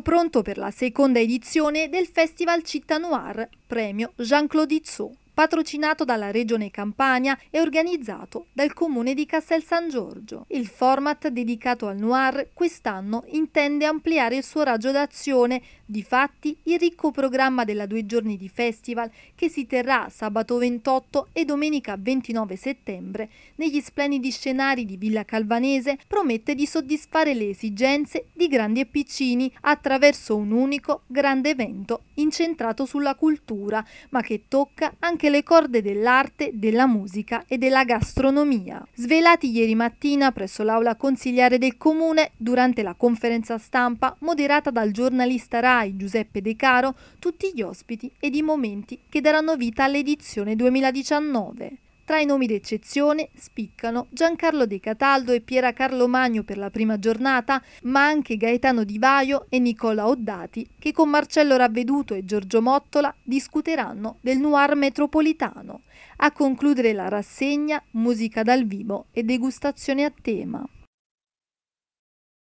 pronto per la seconda edizione del Festival Città Noir, premio Jean-Claude Izzot, patrocinato dalla Regione Campania e organizzato dal Comune di Castel San Giorgio. Il format dedicato al noir quest'anno intende ampliare il suo raggio d'azione Difatti, il ricco programma della due giorni di festival, che si terrà sabato 28 e domenica 29 settembre negli splendidi scenari di Villa Calvanese, promette di soddisfare le esigenze di grandi e piccini attraverso un unico grande evento incentrato sulla cultura, ma che tocca anche le corde dell'arte, della musica e della gastronomia. Svelati ieri mattina presso l'aula consigliare del comune durante la conferenza stampa moderata dal giornalista Rai Garai, Giuseppe De Caro, tutti gli ospiti ed i momenti che daranno vita all'edizione 2019. Tra i nomi d'eccezione spiccano Giancarlo De Cataldo e Piera Carlo Magno per la prima giornata, ma anche Gaetano Di Vaio e Nicola Oddati, che con Marcello Ravveduto e Giorgio Mottola discuteranno del noir metropolitano. A concludere la rassegna, musica dal vivo e degustazione a tema.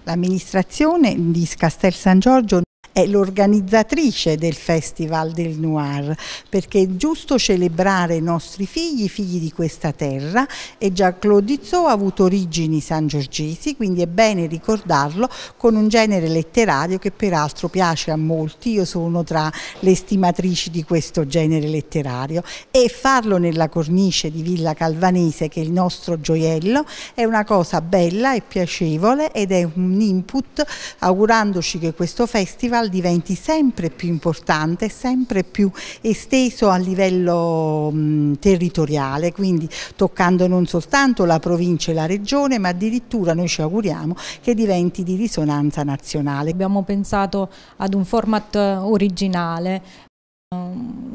L'amministrazione di Castel San Giorgio è l'organizzatrice del Festival del Noir, perché è giusto celebrare i nostri figli, figli di questa terra, e già Clodizzo ha avuto origini sangiorgesi, quindi è bene ricordarlo con un genere letterario che peraltro piace a molti, io sono tra le stimatrici di questo genere letterario, e farlo nella cornice di Villa Calvanese, che è il nostro gioiello, è una cosa bella e piacevole ed è un input augurandoci che questo festival festival diventi sempre più importante, sempre più esteso a livello mh, territoriale, quindi toccando non soltanto la provincia e la regione, ma addirittura noi ci auguriamo che diventi di risonanza nazionale. Abbiamo pensato ad un format eh, originale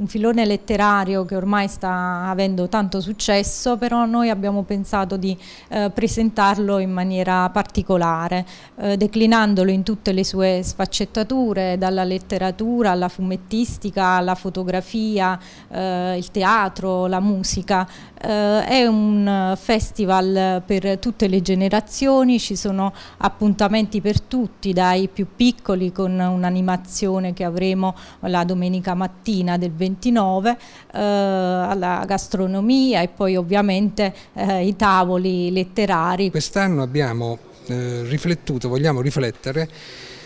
un filone letterario che ormai sta avendo tanto successo, però noi abbiamo pensato di eh, presentarlo in maniera particolare, eh, declinandolo in tutte le sue sfaccettature, dalla letteratura alla fumettistica, alla fotografia, eh, il teatro, la musica eh, è un eh, festival per tutte le generazioni, ci sono appuntamenti per tutti, dai più piccoli con un'animazione che avremo la domenica mattina del 29, eh, alla gastronomia e poi ovviamente eh, i tavoli letterari. Quest'anno abbiamo eh, riflettuto, vogliamo riflettere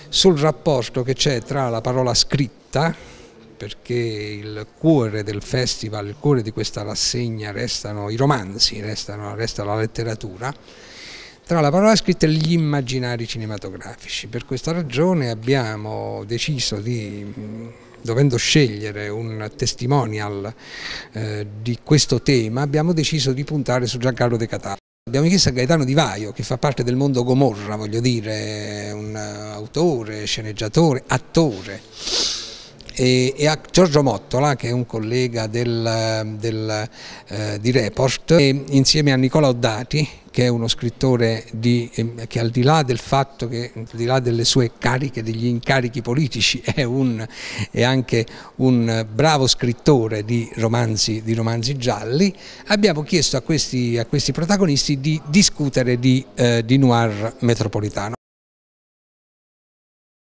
sul rapporto che c'è tra la parola scritta perché il cuore del festival, il cuore di questa rassegna restano i romanzi, restano, resta la letteratura, tra la parola scritta e gli immaginari cinematografici. Per questa ragione abbiamo deciso di, dovendo scegliere un testimonial eh, di questo tema, abbiamo deciso di puntare su Giancarlo De Catalla. Abbiamo chiesto a Gaetano Di Vaio, che fa parte del mondo Gomorra, voglio dire, un autore, sceneggiatore, attore e, e, a Giorgio Mottola che è un collega del, del, eh, di Report e insieme a Nicola Oddati che è uno scrittore di, ehm, che al di là del fatto che al di là delle sue cariche, degli incarichi politici è, un, è anche un bravo scrittore di romanzi, di romanzi gialli, abbiamo chiesto a questi, a questi, protagonisti di discutere di, eh, di noir metropolitano.